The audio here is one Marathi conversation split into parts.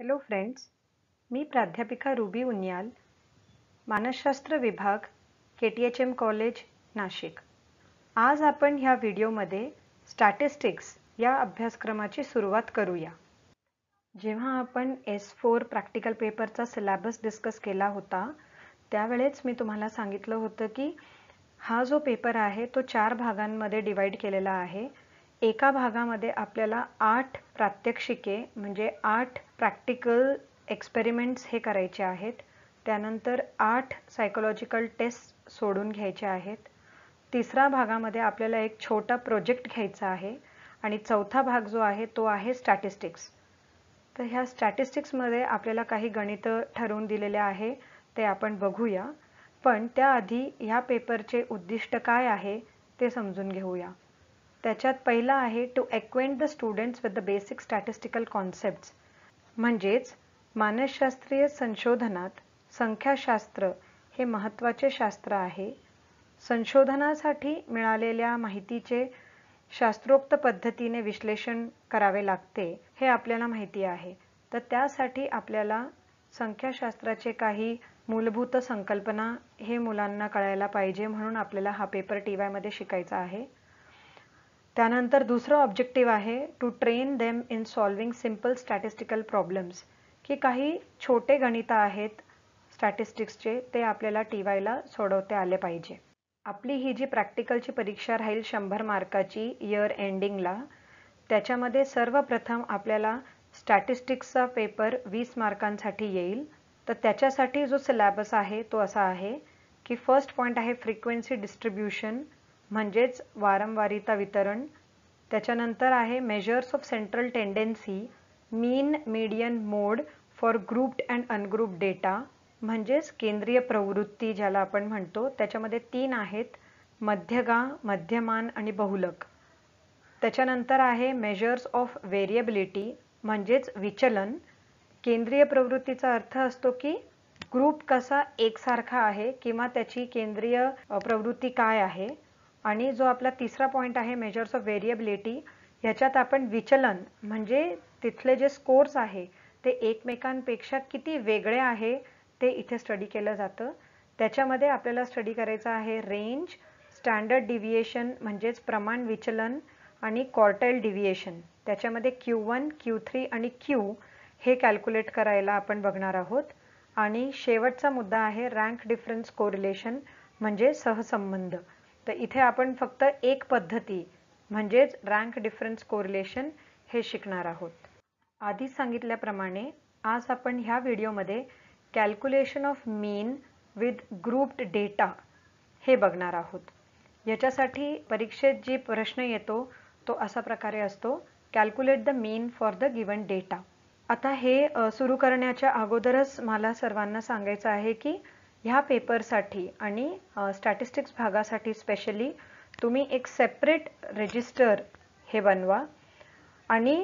हॅलो फ्रेंड्स मी प्राध्यापिका रुबी उन्याल मानसशास्त्र विभाग K T H M college Nashik आज आपण ह्या व्हिडिओमध्ये स्टॅटिस्टिक्स या अभ्यासक्रमाची सुरुवात करूया जेव्हा आपण एस फोर प्रॅक्टिकल पेपरचा सिलॅबस डिस्कस केला होता त्यावेळेस मी तुम्हाला सांगितलं होतं की हा जो पेपर आहे तो चार भागांमध्ये डिवाईड केलेला आहे एका भागामध्ये आपल्याला आठ प्रात्यक्षिके म्हणजे आठ प्रॅक्टिकल एक्सपेरिमेंट्स हे करायचे आहेत त्यानंतर आठ सायकोलॉजिकल टेस्ट सोडून घ्यायचे आहेत तिसरा भागामध्ये आपल्याला एक छोटा प्रोजेक्ट घ्यायचा आहे आणि चौथा भाग जो आहे तो आहे स्टॅटिस्टिक्स तर ह्या स्टॅटिस्टिक्समध्ये आपल्याला काही गणितं ठरवून दिलेले आहे ते आपण बघूया पण त्याआधी ह्या पेपरचे उद्दिष्ट काय आहे ते समजून घेऊया त्याच्यात पहिला आहे to acquaint the students with the basic statistical concepts म्हणजेच मानसशास्त्रीय संशोधनात संख्याशास्त्र हे महत्त्वाचे शास्त्र आहे संशोधनासाठी मिळालेल्या माहितीचे शास्त्रोक्त पद्धतीने विश्लेषण करावे लागते हे आपल्याला माहिती आहे तर त्यासाठी आपल्याला संख्याशास्त्राचे काही मूलभूत संकल्पना हे मुलांना कळायला पाहिजे म्हणून आपल्याला हा पेपर टी वायमध्ये शिकायचा आहे त्यानंतर दुसरं ऑब्जेक्टिव्ह आहे to train them in solving simple statistical problems की काही छोटे गणित आहेत स्टॅटिस्टिक्सचे ते आपल्याला टी वायला सोडवते आले पाहिजे आपली ही जी प्रॅक्टिकलची परीक्षा राहील शंभर मार्काची इयर एंडिंगला त्याच्यामध्ये सर्वप्रथम आपल्याला स्टॅटिस्टिक्सचा पेपर वीस मार्कांसाठी येईल तर त्याच्यासाठी जो सिलॅबस आहे तो असा आहे की फर्स्ट पॉईंट आहे फ्रिक्वेन्सी डिस्ट्रीब्युशन म्हणजेच वारंवारिता वितरण त्याच्यानंतर आहे measures of central tendency mean median mode for grouped and ungroup data म्हणजेच केंद्रीय प्रवृत्ती ज्याला आपण म्हणतो त्याच्यामध्ये तीन आहेत मध्यगा मध्यमान आणि बहुलक त्याच्यानंतर आहे मेजर्स ऑफ व्हेरिएबिलिटी म्हणजेच विचलन केंद्रीय प्रवृत्तीचा अर्थ असतो की ग्रुप कसा एकसारखा आहे किंवा त्याची केंद्रीय प्रवृत्ती काय आहे आणि जो आपला तिसरा पॉईंट आहे मेजर्स ऑफ व्हेरिएबिलिटी ह्याच्यात आपण विचलन म्हणजे तिथले जे स्कोर्स आहे ते एकमेकांपेक्षा किती वेगळे आहे ते इथे स्टडी केलं जातं त्याच्यामध्ये आपल्याला स्टडी करायचं आहे रेंज स्टँडर्ड डिव्हिएशन म्हणजेच प्रमाण विचलन आणि क्वार्टाईल डिव्हिएशन त्याच्यामध्ये क्यू वन क्यू थ्री आणि क्यू हे कॅल्क्युलेट करायला आपण बघणार आहोत आणि शेवटचा मुद्दा आहे रँक डिफरन्स कोरिलेशन म्हणजे सहसंबंध तर इथे आपण फक्त एक पद्धती म्हणजेच रँक डिफरन्स कोरिलेशन हे शिकणार आहोत आधीच सांगितल्याप्रमाणे आज आपण ह्या व्हिडिओमध्ये calculation of mean with grouped data हे बघणार आहोत याच्यासाठी परीक्षेत जी प्रश्न येतो तो असा प्रकारे असतो calculate the mean for the given data आता हे सुरू करण्याच्या अगोदरच मला सर्वांना सांगायचं आहे की ह्या पेपरसाठी आणि स्टॅटिस्टिक्स भागासाठी स्पेशली तुम्ही एक सेपरेट रजिस्टर हे बनवा आणि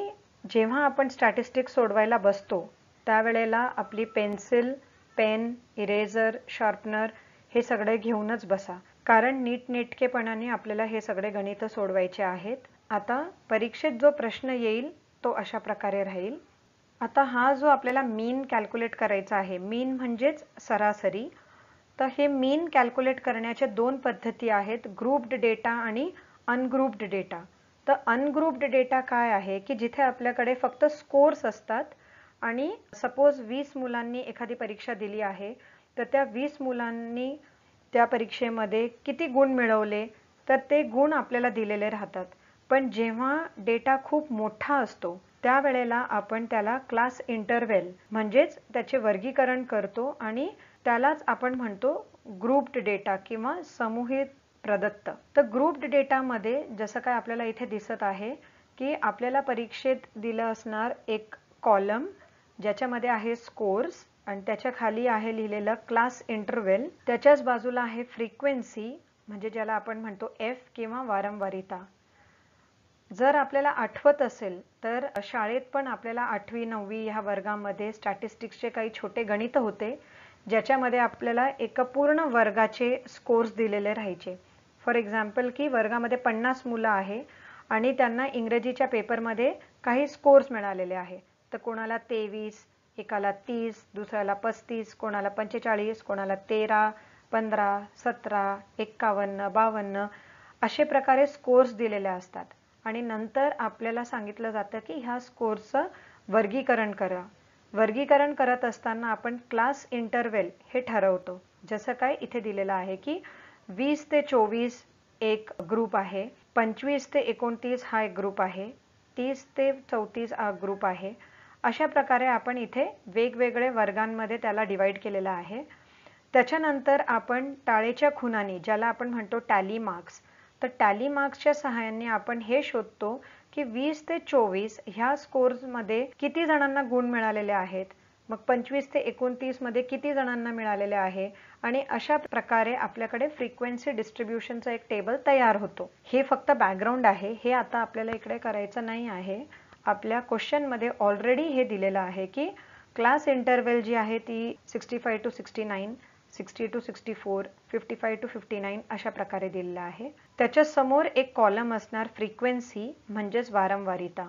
जेव्हा आपण स्टॅटिस्टिक्स सोडवायला बसतो त्यावेळेला आपली पेन्सिल पेन इरेझर शार्पनर हे सगळे घेऊनच बसा कारण नीटनेटकेपणाने आपल्याला हे सगळे गणित सोडवायचे आहेत आता परीक्षेत जो प्रश्न येईल तो अशा प्रकारे राहील आता हा जो आपल्याला मीन कॅल्क्युलेट करायचा आहे मीन म्हणजेच सरासरी तर हे मीन कॅल्क्युलेट करण्याच्या दोन पद्धती आहेत ग्रुप्ड डेटा आणि अनग्रुप्ड डेटा तर अनग्रुप्ड डेटा काय आहे की जिथे आपल्याकडे फक्त स्कोर्स असतात आणि सपोज वीस मुलांनी एखादी परीक्षा दिली आहे तर त्या वीस मुलांनी त्या परीक्षेमध्ये किती गुण मिळवले तर ते गुण आपल्याला दिलेले राहतात पण जेव्हा डेटा खूप मोठा असतो त्यावेळेला आपण त्याला क्लास इंटरवेल म्हणजेच त्याचे वर्गीकरण करतो आणि त्यालाच आपण म्हणतो ग्रुप्ड डेटा किंवा समूहित प्रदत्त तर ग्रुप्ड डेटामध्ये जसं काय आपल्याला इथे दिसत आहे की आपल्याला परीक्षेत दिलं असणार एक कॉलम ज्याच्यामध्ये आहे स्कोर्स आणि त्याच्या खाली आहे लिहिलेलं क्लास इंटरवेल त्याच्याच बाजूला आहे फ्रिक्वेन्सी म्हणजे ज्याला आपण म्हणतो एफ किंवा वारंवारिता जर आपल्याला आठवत असेल तर शाळेत पण आपल्याला आठवी नववी ह्या वर्गामध्ये स्टॅटिस्टिक्सचे काही छोटे गणित होते ज्याच्यामध्ये आपल्याला एक पूर्ण वर्गाचे स्कोर्स दिलेले राहायचे फॉर एक्झाम्पल की वर्गामध्ये पन्नास मुलं आहे आणि त्यांना इंग्रजीच्या पेपरमध्ये काही स्कोर्स मिळालेले आहे तर कोणाला तेवीस एकाला तीस दुसऱ्याला पस्तीस कोणाला पंचेचाळीस कोणाला तेरा पंधरा सतरा एक्कावन्न बावन्न असे प्रकारे स्कोर्स दिलेले असतात आणि नंतर आपल्याला सांगितलं जातं की ह्या स्कोरचं वर्गीकरण करा वर्गीकरण करत असताना आपण क्लास इंटरवेल हे ठरवतो जसं काय इथे दिलेलं आहे की वीस ते चोवीस एक ग्रुप आहे पंचवीस ते एकोणतीस हा एक ग्रुप आहे तीस ते चौतीस हा ग्रुप आहे अशा प्रकारे आपण इथे वेगवेगळे वर्गांमध्ये त्याला डिवाईड केलेला आहे त्याच्यानंतर आपण टाळेच्या खुनानी ज्याला आपण म्हणतो टॅली मार्क्स तर टॅली मार्क्सच्या सहाय्याने आपण हे शोधतो की वीस ते चोवीस ह्या मध्ये किती जणांना गुण मिळालेले आहेत मग पंचवीस ते मध्ये किती जणांना मिळालेले आहे आणि अशा प्रकारे आपल्याकडे फ्रिक्वेन्सी डिस्ट्रीब्युशनचा एक टेबल तयार होतो हे फक्त बॅकग्राऊंड आहे हे आता आपल्याला इकडे करायचं नाही आहे आपल्या मध्ये ऑलरेडी हे दिलेलं आहे की क्लास इंटरवेल जी आहे ती sixty five to sixty nine sixty to sixty four fifty five to fifty nine अशा प्रकारे दिलेला आहे त्याच्यासमोर एक कॉलम असणार फ्रिक्वेन्सी म्हणजेच वारंवारिता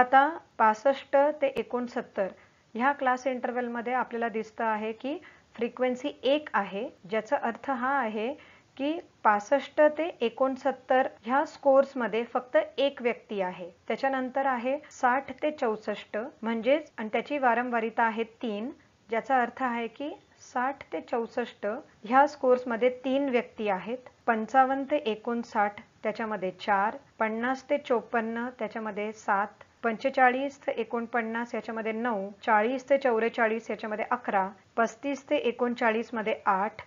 आता पासष्ट ते एकोणसत्तर ह्या क्लास इंटरवलमध्ये आपल्याला दिसतं आहे की फ्रिक्वेन्सी एक आहे ज्याचा अर्थ हा आहे की पासष्ट ते एकोणसत्तर ह्या स्कोर्समध्ये फक्त एक व्यक्ती आहे त्याच्यानंतर आहे साठ ते चौसष्ट म्हणजेच आणि त्याची वारंवारिता आहे तीन ज्याचा अर्थ आहे की साठ ते चौसष्ट ह्या स्कोर्समध्ये तीन व्यक्ती आहेत पंचावन्न ते एकोणसाठ त्याच्यामध्ये चार पन्नास ते चोपन्न त्याच्यामध्ये सात पंचेचाळीस ते एकोणपन्नास याच्यामध्ये नऊ चाळीस ते चौवेचाळीस याच्यामध्ये अकरा पस्तीस ते एकोणचाळीसमध्ये आठ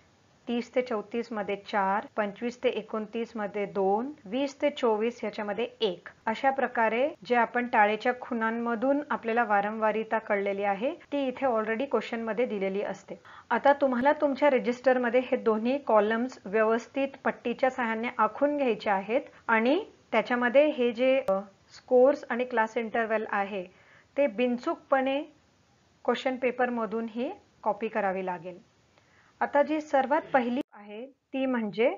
तीस ते चौतीस मध्ये चार पंचवीस ते एकोणतीस मध्ये दोन वीस ते चोवीस याच्यामध्ये एक अशा प्रकारे जे आपण टाळेच्या खुनांमधून आपल्याला वारंवारिता कळलेली आहे ती इथे ऑलरेडी क्वेश्चन मध्ये दिलेली असते आता तुम्हाला तुमच्या मध्ये हे दोन्ही कॉलम्स व्यवस्थित पट्टीच्या सहाय्याने आखून घ्यायचे आहेत आणि त्याच्यामध्ये हे जे स्कोर्स आणि क्लास इंटरव्हल आहे ते बिनचूकपणे क्वेश्चन ही कॉपी करावी लागेल आता जी सर्वात पहिली आहे ती म्हणजे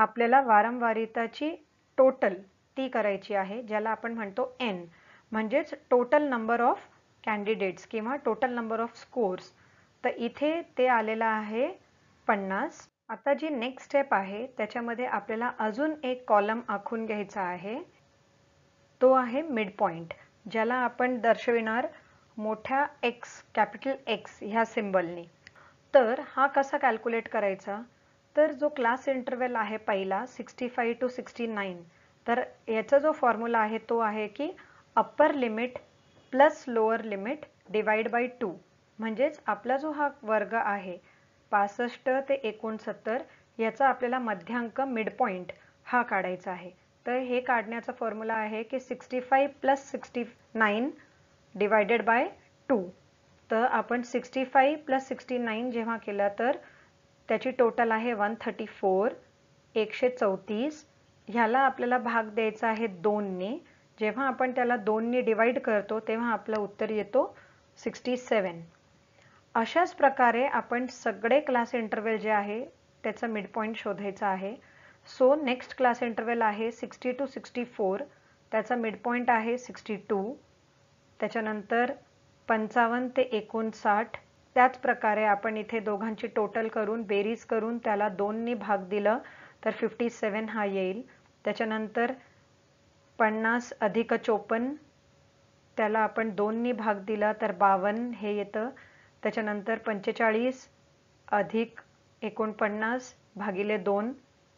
आपल्याला वारंवारिताची टोटल ती करायची आहे ज्याला आपण म्हणतो एन म्हणजेच टोटल नंबर ऑफ कॅन्डिडेट्स किंवा टोटल नंबर ऑफ स्कोर्स तर इथे ते आलेलं आहे पन्नास आता जी नेक्स्ट स्टेप आहे त्याच्यामध्ये आपल्याला अजून एक कॉलम आखून घ्यायचा आहे तो आहे मिड पॉइंट ज्याला आपण दर्शविणार मोठ्या एक्स कॅपिटल एक्स ह्या सिम्बलनी तर हा कसा कॅल्क्युलेट करायचा तर जो क्लास इंटरवेल आहे पहिला sixty five to sixty nine तर याचा जो फॉर्म्युला आहे तो आहे की upper limit plus lower limit divide by two म्हणजेच आपला जो हा वर्ग आहे पासष्ट ते एकोणसत्तर याचा आपल्याला मध्यांक मिड पॉईंट हा काढायचा आहे तर हे काढण्याचा फॉर्म्युला आहे की sixty five plus sixty nine divided by two तर आपण sixty five plus sixty nine जेव्हा केला तर त्याची टोटल आहे वन थर्टी फोर एकशे चौतीस ह्याला आपल्याला भाग द्यायचा आहे दोनने जेव्हा आपण त्याला दोनने डिवाईड करतो तेव्हा आपलं उत्तर येतो सिक्स्टी सेवन अशाच प्रकारे आपण सगळे क्लास इंटरव्हल जे आहे त्याचं मिडपॉईंट शोधायचा आहे सो नेक्स्ट क्लास इंटरव्हल आहे सिक्स्टी टू सिक्स्टी फोर त्याचा मिडपॉईंट आहे सिक्स्टी टू त्याच्यानंतर पंचावन्न ते एकोणसाठ त्याच प्रकारे आपण इथे दोघांची टोटल करून बेरीज करून त्याला दोननी भाग दिलं तर फिफ्टी सेवन हा येईल त्याच्यानंतर पन्नास अधिक चोपन्न त्याला आपण दोननी भाग दिला तर बावन्न हे येतं त्याच्यानंतर पंचेचाळीस अधिक एकोणपन्नास भागिले दोन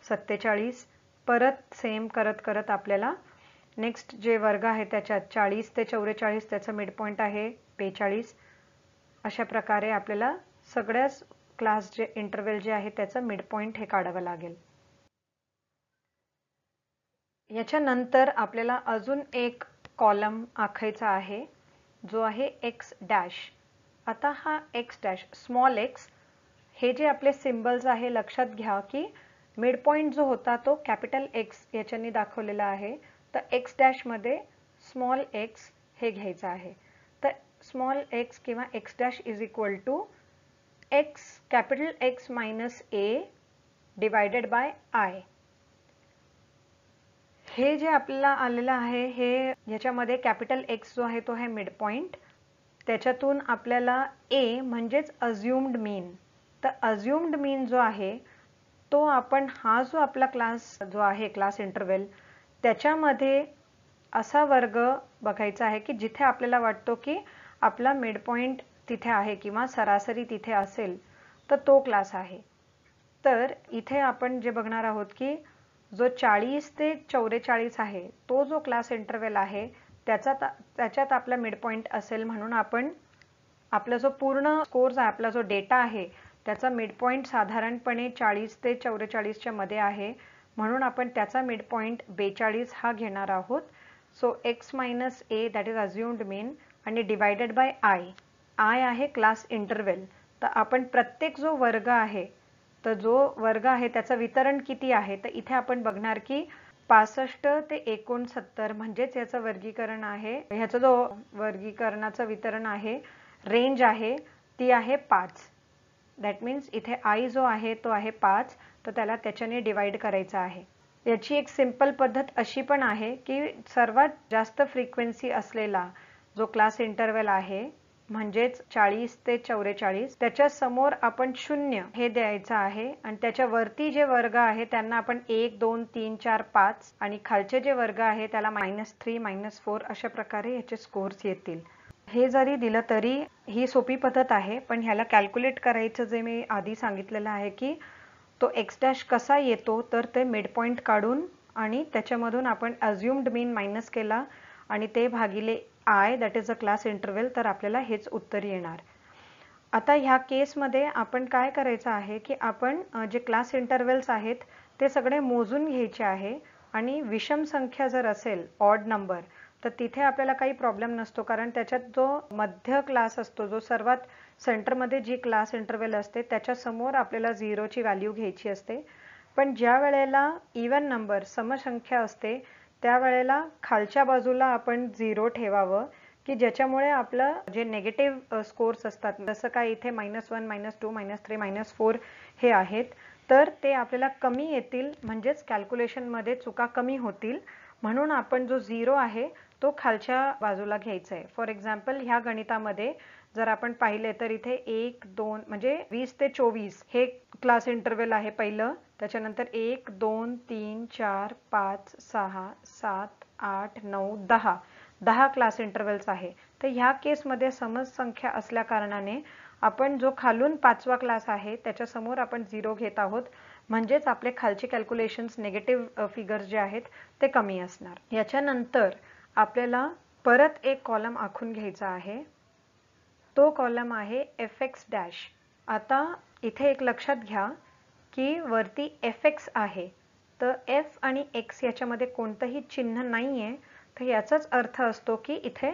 सत्तेचाळीस परत सेम करत करत आपल्याला नेक्स्ट जे वर्ग आहे त्याच्यात चाळीस ते चौवेचाळीस त्याचं मिडपॉईंट आहे बेचाळीस अशा प्रकारे आपल्याला सगळ्याच क्लास जे इंटरव्हल जे आहे त्याचं मिड हे काढावं लागेल याच्यानंतर आपल्याला अजून एक कॉलम आखायचा आहे जो आहे एक्स डॅश आता हा एक्स डॅश स्मॉल एक्स हे जे आपले सिम्बल्स आहे लक्षात घ्या की मिड पॉईंट जो होता तो कॅपिटल एक्स याच्यानी दाखवलेला आहे तर एक्स डॅशमध्ये स्मॉल एक्स हे घ्यायचं आहे स्मॉल एक्स किंवा X dash is equal to X capital X minus A divided by I हे जे आपल्याला आलेलं आहे हे ह्याच्यामध्ये कॅपिटल एक्स जो आहे तो आहे मिड पॉईंट त्याच्यातून आपल्याला ए म्हणजेच अझ्युम्ड मीन तर अझ्युम्ड मीन जो आहे तो आपण हा जो आपला क्लास जो आहे क्लास इंटरवेल त्याच्यामध्ये असा वर्ग बघायचा आहे की जिथे आपल्याला वाटतो की आपला मिड तिथे आहे किंवा सरासरी तिथे असेल तर तो क्लास आहे तर इथे आपण जे बघणार आहोत की जो चाळीस ते चौवेचाळीस आहे तो जो क्लास इंटरवेल आहे त्याचा त्याच्यात आपला मिड असेल म्हणून आपण आपला जो पूर्ण स्कोर्स आहे आपला जो डेटा आहे त्याचा मिडपॉईंट साधारणपणे चाळीस ते चौवेचाळीसच्या मध्ये आहे म्हणून आपण त्याचा मिड पॉईंट बेचाळीस हा घेणार आहोत so X minus A that is assumed mean आणि डिवायडेड बाय आय आय आहे क्लास इंटरवेल तर आपण प्रत्येक जो वर्ग आहे तर जो वर्ग आहे त्याचं वितरण किती आहे तर इथे आपण बघणार की पासष्ट ते एकोणसत्तर म्हणजेच याचं वर्गीकरण आहे ह्याचं जो वर्गीकरणाचं वितरण आहे रेंज आहे ती आहे पाच दॅट मीन्स इथे आय जो आहे तो आहे पाच तर त्याला त्याच्याने डिवाइड करायचा आहे याची एक सिंपल पद्धत अशी पण आहे की सर्वात जास्त फ्रिक्वेन्सी असलेला जो क्लास इंटरव्हल आहे म्हणजेच चाळीस ते चौवेचाळीस त्याच्या समोर आपण शून्य हे द्यायचं आहे आणि त्याच्या वरती जे वर्ग आहे त्यांना आपण एक दोन तीन चार पाच आणि खालचे जे वर्ग आहे त्याला मायनस थ्री मायनस फोर अशा प्रकारे याचे स्कोर्स येतील हे जरी दिलं तरी ही सोपी पद्धत आहे पण ह्याला कॅल्क्युलेट करायचं जे मी आधी सांगितलेलं आहे की तो एक्स डॅश कसा येतो तर ते मिड पॉईंट काढून आणि त्याच्यामधून आपण अज्युम्ड मीन मायनस केला आणि ते भागिले I that is a class interval तर आपल्याला हेच उत्तर येणार आता ह्या केसमध्ये आपण काय करायचं आहे की आपण जे क्लास इंटरव्हेल्स आहेत ते सगळे मोजून घ्यायचे आहे आणि विषम संख्या जर असेल ऑड नंबर तर तिथे आपल्याला काही प्रॉब्लेम नसतो कारण त्याच्यात जो मध्य क्लास असतो जो सर्वात सेंटरमध्ये जी क्लास इंटरवेल असते त्याच्यासमोर आपल्याला झिरोची व्हॅल्यू घ्यायची असते पण ज्या वेळेला इवन नंबर समसंख्या असते त्यावेळेला खालच्या बाजूला आपण झिरो ठेवावं की ज्याच्यामुळे आपलं जे नेगेटिव्ह स्कोर्स असतात जसं काय इथे minus one minus two minus three minus four हे आहेत तर ते आपल्याला कमी येतील म्हणजेच कॅल्क्युलेशनमध्ये चुका कमी होतील म्हणून आपण जो झिरो आहे तो खालच्या बाजूला घ्यायचा आहे फॉर एक्झाम्पल ह्या गणितामध्ये जर आपण पाहिले तर इथे एक दोन म्हणजे वीस ते चोवीस हे क्लास इंटरव्हल आहे पहिलं त्याच्यानंतर एक दोन तीन चार पाच सहा सात आठ नऊ दहा दहा क्लास इंटरव्हल्स आहे तर ह्या केसमध्ये समज संख्या असल्या कारणाने आपण जो खालून पाचवा क्लास आहे त्याच्यासमोर आपण झिरो घेत आहोत म्हणजेच आपले खालचे कॅल्क्युलेशन्स निगेटिव्ह फिगर्स जे आहेत ते कमी असणार याच्यानंतर आपल्याला परत एक कॉलम आखून घ्यायचा आहे तो कॉलम आहे एफ एक्स डॅश आता इथे एक लक्षात घ्या की वरती एफ एक्स आहे तर एफ आणि एक्स याच्यामध्ये कोणतंही चिन्ह नाही आहे तर याचाच अर्थ असतो की इथे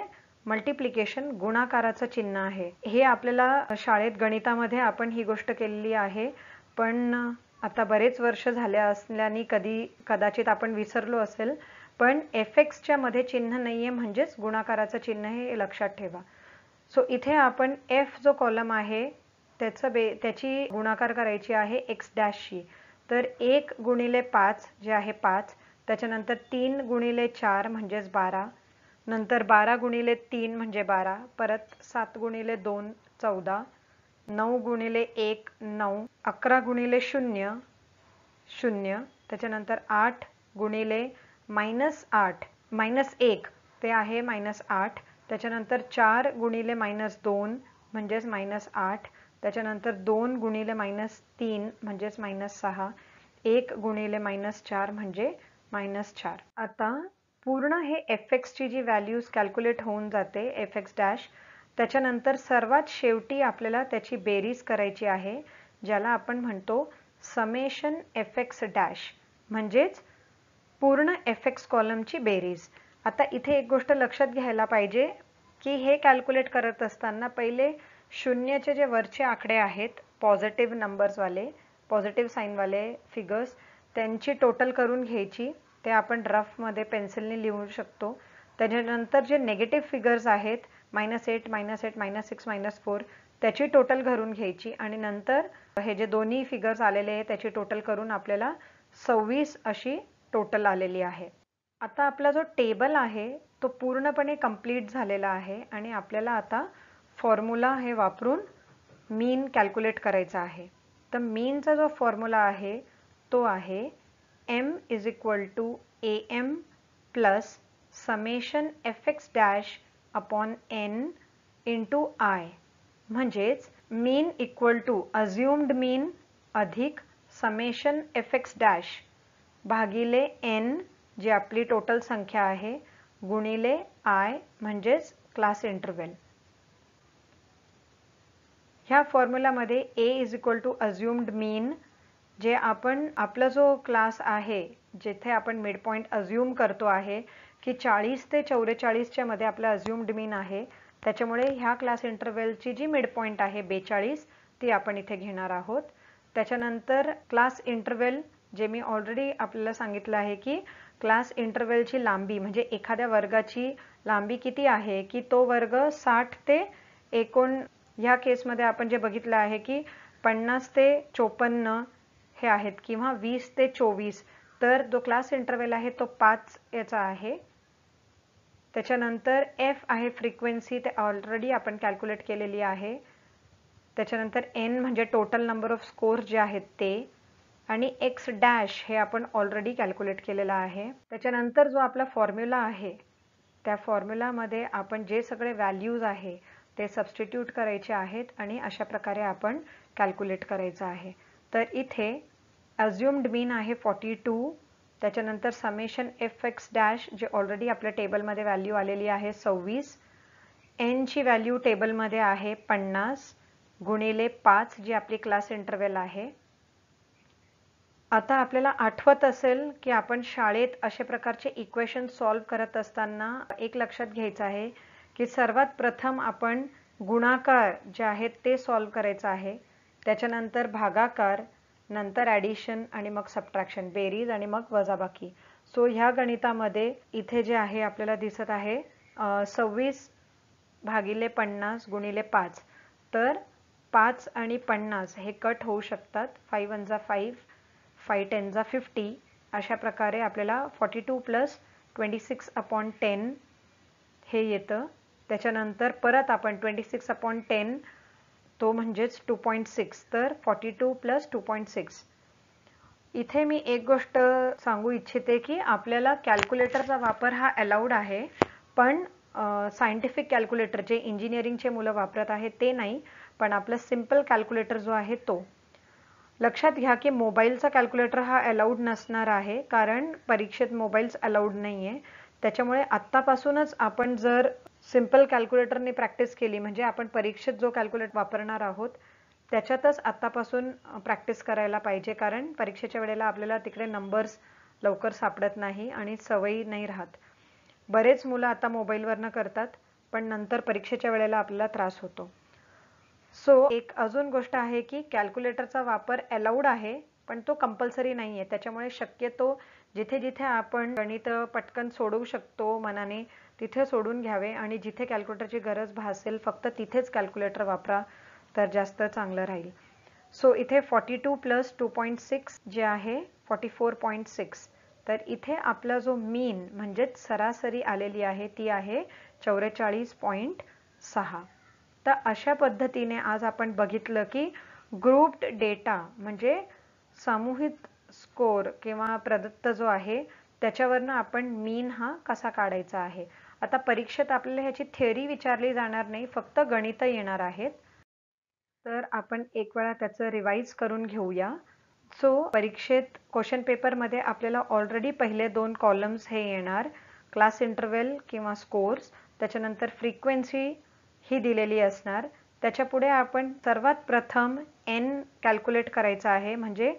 मल्टिप्लिकेशन गुणाकाराचं चिन्ह आहे हे आपल्याला शाळेत गणितामध्ये आपण ही गोष्ट केलेली आहे पण आता बरेच वर्ष झाले असल्याने कधी कदाचित आपण विसरलो असेल पण एफ एक्सच्या मध्ये चिन्ह नाही आहे म्हणजेच गुणाकाराचं चिन्ह हे लक्षात ठेवा सो इथे आपण एफ जो कॉलम आहे त्याचं बे त्याची गुणाकार करायची आहे एक्स डॅशशी तर एक गुणिले पाच जे आहे पाच त्याच्यानंतर तीन गुणिले चार म्हणजेच बारा नंतर बारा गुणिले तीन म्हणजे बारा परत सात गुणिले दोन चौदा नऊ गुणिले एक नऊ अकरा गुणिले शून्य शून्य त्याच्यानंतर आठ गुणिले मायनस आठ मायनस एक ते आहे मायनस आठ त्याच्यानंतर चार गुणिले मायनस दोन म्हणजेच मायनस आठ त्याच्यानंतर दोन गुणिले मायनस तीन म्हणजेच मायनस सहा एक गुणिले मायनस चार म्हणजे मायनस चार आता पूर्ण हे एफ ची जी व्हॅल्यूज कॅल्क्युलेट होऊन जाते एफ एक्स डॅश त्याच्यानंतर सर्वात शेवटी आपल्याला त्याची बेरीज करायची आहे ज्याला आपण म्हणतो समेशन एफ एक्स डॅश म्हणजेच पूर्ण एफ एक्स कॉलमची बेरीज आता इथे एक गोष्ट लक्षात घ्यायला पाहिजे की हे कॅल्क्युलेट करत असताना पहिले शून्याचे जे वरचे आकडे आहेत पॉझिटिव्ह नंबर्सवाले पॉझिटिव्ह साईनवाले फिगर्स त्यांची टोटल करून घ्यायची ते आपण रफमध्ये पेन्सिलने लिहू शकतो त्याच्यानंतर जे नेगेटिव्ह फिगर्स आहेत minus eight minus eight minus six minus four त्याची टोटल घरून घ्यायची आणि नंतर हे जे दोन्ही फिगर्स आलेले आहे त्याची टोटल करून आपल्याला सव्वीस अशी टोटल आलेली आहे आता आपला जो टेबल आहे तो पूर्णपणे कंप्लीट झालेला आहे आणि आपल्याला आता फॉर्म्युला हे वापरून मीन कॅल्क्युलेट करायचा आहे तर मीनचा जो फॉर्म्युला आहे तो आहे M is equal to A M plus summation F X dash upon N into I म्हणजेच mean equal to assumed mean अधिक समेशन एफ एक्स डॅश भागिले एन जी आपली टोटल संख्या आहे गुणिले आय म्हणजेच क्लास इंटरवेल ह्या फॉर्म्युलामध्ये A is equal to assumed mean जे आपण आपला जो क्लास आहे जेथे आपण मिड पॉईंट अज्युम करतो आहे की चाळीस ते चौवेचाळीसच्या मध्ये आपला अज्युम्ड मीन आहे त्याच्यामुळे ह्या क्लास इंटरवेलची जी मिड पॉईंट आहे बेचाळीस ती आपण इथे घेणार आहोत त्याच्यानंतर क्लास इंटरवेल जे मी ऑलरेडी आपल्याला सांगितलं आहे की क्लास इंटरवेलची लांबी म्हणजे एखाद्या वर्गाची लांबी किती आहे की तो वर्ग साठ ते एकोण ह्या केसमध्ये आपण जे बघितलं आहे की पन्नास ते चोपन्न हे आहेत किंवा वीस ते चोवीस तर जो क्लास इंटरवेल आहे तो पाच याचा आहे त्याच्यानंतर एफ आहे फ्रिक्वेन्सी ते ऑलरेडी आपण कॅल्क्युलेट केलेली आहे त्याच्यानंतर एन म्हणजे टोटल नंबर ऑफ स्कोर जे आहेत ते आणि एक्स डॅश हे आपण ऑलरेडी कॅल्क्युलेट केलेलं आहे त्याच्यानंतर जो आपला फॉर्म्युला आहे त्या फॉर्म्युलामध्ये आपण जे सगळे व्हॅल्यूज आहे ते सबस्टिट्यूट करायचे आहेत आणि अशा प्रकारे आपण कॅल्क्युलेट करायचं आहे तर इथे अज्युम्ड मीन आहे फॉर्टी टू त्याच्यानंतर समेशन एफ एक्स डॅश जे ऑलरेडी आपल्या टेबलमध्ये व्हॅल्यू आलेली आहे सव्वीस एनची व्हॅल्यू टेबलमध्ये आहे पन्नास गुणिले पाच जी आपली क्लास इंटरव्हल आहे आता आपल्याला आठवत असेल की आपण शाळेत अशा प्रकारचे इक्वेशन सॉल्व करत असताना एक लक्षात घ्यायचं आहे की सर्वात प्रथम आपण गुणाकार जे आहेत ते सॉल्व करायचं आहे त्याच्यानंतर भागाकार नंतर ॲडिशन आणि मग सबट्रॅक्शन बेरीज आणि मग वजाबाकी सो ह्या गणितामध्ये इथे जे आहे आपल्याला दिसत आहे सव्वीस भागिले पन्नास गुणिले पाच तर पाच आणि पन्नास हे कट होऊ शकतात फाईव्ह वन जा फाईव्ह फाय टेन फिफ्टी अशा प्रकारे आपल्याला forty two plus twenty six upon ten हे येतं त्याच्यानंतर परत आपण ट्वेंटी सिक्स अपॉन टेन तो म्हणजेच टू पॉईंट सिक्स तर forty two plus two point six इथे मी एक गोष्ट सांगू इच्छिते की आपल्याला कॅल्क्युलेटरचा वापर हा अलाउड आहे पण सायंटिफिक कॅल्क्युलेटर जे इंजिनिअरिंगचे मुलं वापरत आहेत ते नाही पण आपला सिम्पल कॅल्क्युलेटर जो आहे तो लक्षात घ्या की मोबाईलचा कॅल्क्युलेटर हा अलाउड नसणार आहे कारण परीक्षेत मोबाईल्स अलाउड नाही आहे त्याच्यामुळे आत्तापासूनच आपण जर सिम्पल कॅल्क्युलेटरने प्रॅक्टिस केली म्हणजे आपण परीक्षेत जो कॅल्क्युलेटर वापरणार आहोत त्याच्यातच आत्तापासून प्रॅक्टिस करायला पाहिजे कारण परीक्षेच्या वेळेला आपल्याला तिकडे नंबर्स लवकर सापडत नाही आणि सवयी नाही राहत बरेच मुलं आता मोबाईलवरनं करतात पण नंतर परीक्षेच्या वेळेला आपल्याला त्रास होतो सो एक अजून गोष्ट आहे की कॅल्क्युलेटरचा वापर अलाउड आहे पण तो कंपल्सरी नाही आहे त्याच्यामुळे शक्यतो जिथे जिथे आपण गणित पटकन सोडवू शकतो मनाने तिथे सोडून घ्यावे आणि जिथे कॅल्क्युलेटरची गरज भासेल फक्त तिथेच कॅल्क्युलेटर वापरा तर जास्त चांगलं राहील सो इथे forty two plus two point six जे आहे फॉर्टी फोर पॉईंट सिक्स तर इथे आपला जो मीन म्हणजेच सरासरी आलेली आहे ती आहे चौवेचाळीस पॉईंट सहा तर अशा पद्धतीने आज आपण बघितलं की ग्रुप्ड डेटा म्हणजे सामूहिक स्कोर किंवा प्रदत्त जो आहे त्याच्यावरनं आपण मीन हा कसा काढायचा आहे आता परीक्षेत आपल्याला ह्याची थेअरी विचारली जाणार नाही फक्त गणित येणार आहेत तर आपण एक वेळा त्याचं रिवाईज करून घेऊया सो परीक्षेत क्वेश्चन पेपरमध्ये आपल्याला ऑलरेडी पहिले दोन कॉलम्स हे येणार क्लास इंटरवेल किंवा स्कोर्स त्याच्यानंतर फ्रिक्वेन्सी ही दिलेली असणार त्याच्यापुढे आपण सर्वात प्रथम एन कॅल्क्युलेट करायचं आहे म्हणजे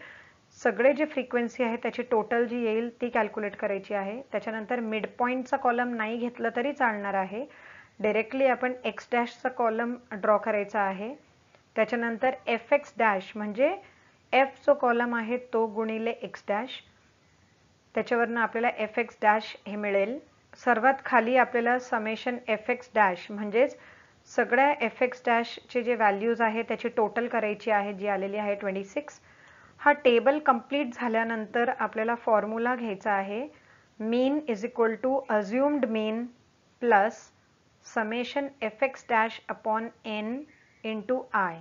सगळे जे फ्रिक्वेन्सी आहे त्याची टोटल जी येईल ती कॅल्क्युलेट करायची आहे त्याच्यानंतर मिड पॉईंटचा कॉलम नाही घेतलं तरी चालणार आहे डायरेक्टली आपण एक्स डॅशचा कॉलम ड्रॉ करायचा आहे त्याच्यानंतर एफ एक्स डॅश म्हणजे एफ जो कॉलम आहे तो गुणिले एक्स डॅश त्याच्यावरनं आपल्याला एफ एक्स डॅश हे मिळेल सर्वात खाली आपल्याला समेशन एफ एक्स डॅश म्हणजेच सगळ्या एफ एक्स डॅशचे जे व्हॅल्यूज आहे त्याची टोटल करायची आहे जी आलेली आहे ट्वेंटी सिक्स हा टेबल कंप्लीट झाल्यानंतर आपल्याला फॉर्म्युला घ्यायचा आहे mean is equal to assumed mean plus summation F X dash upon N to I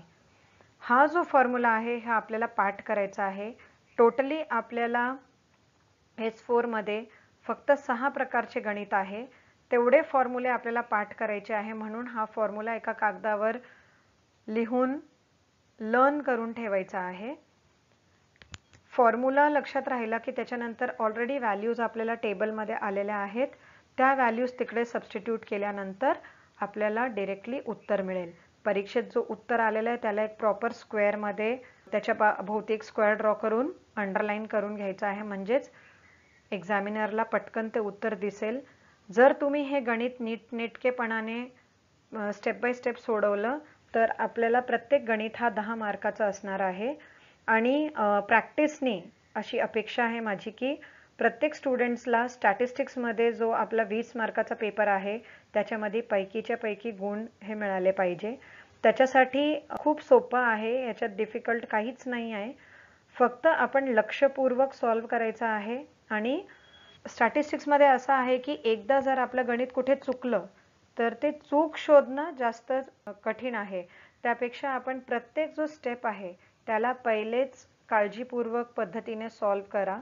हा जो फॉर्म्युला आहे हा आपल्याला पाठ करायचा आहे टोटली आपल्याला एस फोरमध्ये फक्त सहा प्रकारचे गणित आहे तेवढे फॉर्म्युले आपल्याला पाठ करायचे आहे म्हणून हा फॉर्म्युला एका कागदावर लिहून लर्न करून ठेवायचा आहे फॉर्म्युला लक्षात राहिला की त्याच्यानंतर ऑलरेडी व्हॅल्यूज आपल्याला टेबलमध्ये आलेल्या आहेत त्या व्हॅल्यूज तिकडे सबस्टिट्यूट केल्यानंतर आपल्याला डिरेक्टली उत्तर मिळेल परीक्षेत जो उत्तर आलेलं आहे त्याला एक प्रॉपर स्क्वेअरमध्ये त्याच्या पा भौतिक स्क्वेअर ड्रॉ करून अंडरलाईन करून घ्यायचं आहे म्हणजेच एक्झामिनरला पटकन ते उत्तर दिसेल जर तुम्ही हे गणित नीटनेटकेपणाने स्टेप बाय स्टेप सोडवलं तर आपल्याला प्रत्येक गणित हा दहा मार्काचा असणार आहे आणि प्रॅक्टिसने अशी अपेक्षा आहे माझी की प्रत्येक स्टुडंट्सला स्टॅटिस्टिक्समध्ये जो आपला वीस मार्काचा पेपर आहे त्याच्यामध्ये पैकीच्या पैकी गुण हे मिळाले पाहिजे त्याच्यासाठी खूप सोपं आहे याच्यात डिफिकल्ट काहीच नाही आहे फक्त आपण लक्षपूर्वक सॉल्व करायचं आहे आणि स्टॅटिस्टिक्समध्ये असं आहे की एकदा जर आपलं गणित कुठे चुकलं तर ते चूक शोधणं जास्त कठीण आहे त्यापेक्षा आपण प्रत्येक जो स्टेप आहे त्याला पहिलेच काळजीपूर्वक पद्धतीने सॉल्व करा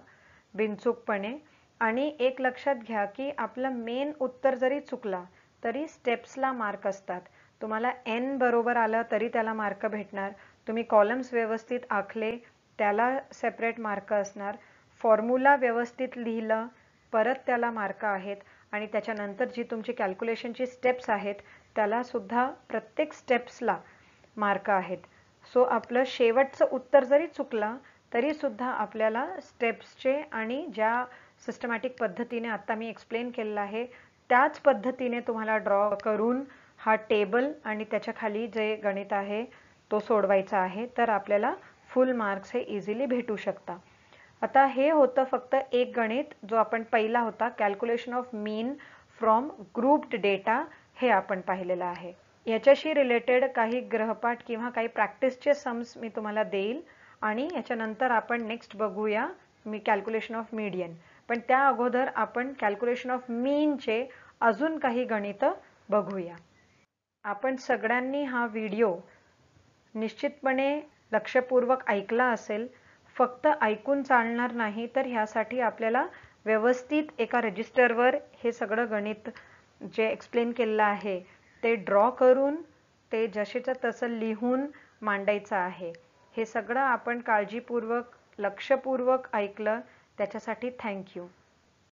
बिनचूकपणे आणि एक लक्षात घ्या की आपलं मेन उत्तर जरी चुकला तरी स्टेप्सला मार्क असतात तुम्हाला एन बरोबर आलं तरी त्याला मार्क भेटणार तुम्ही कॉलम्स व्यवस्थित आखले त्याला सेपरेट मार्क असणार फॉर्म्युला व्यवस्थित लिहिलं परत त्याला मार्क आहेत आणि त्याच्यानंतर जी तुमची कॅल्क्युलेशनची स्टेप्स आहेत त्यालासुद्धा प्रत्येक स्टेप्सला मार्क आहेत सो आपलं शेवटचं उत्तर जरी चुकलं तरीसुद्धा आपल्याला स्टेप्सचे आणि ज्या सिस्टमॅटिक पद्धतीने आत्ता मी एक्सप्लेन केलेलं आहे त्याच पद्धतीने तुम्हाला ड्रॉ करून हा टेबल आणि त्याच्या खाली जे गणित आहे तो सोडवायचा आहे तर आपल्याला फुल मार्क्स हे इझिली भेटू शकता आता हे होतं फक्त एक गणित जो आपण पहिला होता calculation of mean from grouped data हे आपण पाहिलेलं आहे याच्याशी रिलेटेड काही ग्रहपाठ किंवा काही प्रॅक्टिसचे सम्स मी तुम्हाला देईल आणि याच्यानंतर आपण नेक्स्ट बघूया मी कॅल्क्युलेशन ऑफ मीडियन पण त्या अगोदर आपण कॅल्क्युलेशन ऑफ मीनचे अजून काही गणितं बघूया आपण सगळ्यांनी हा व्हिडिओ निश्चितपणे लक्षपूर्वक ऐकला असेल फक्त ऐकून चालणार नाही तर ह्यासाठी आपल्याला व्यवस्थित एका रजिस्टरवर हे सगळं गणित जे एक्सप्लेन केलेलं आहे ते ड्रॉ करून ते जसेच्या तसं लिहून मांडायचं आहे हे सगळं आपण काळजीपूर्वक लक्षपूर्वक ऐकलं त्याच्यासाठी थँक्यू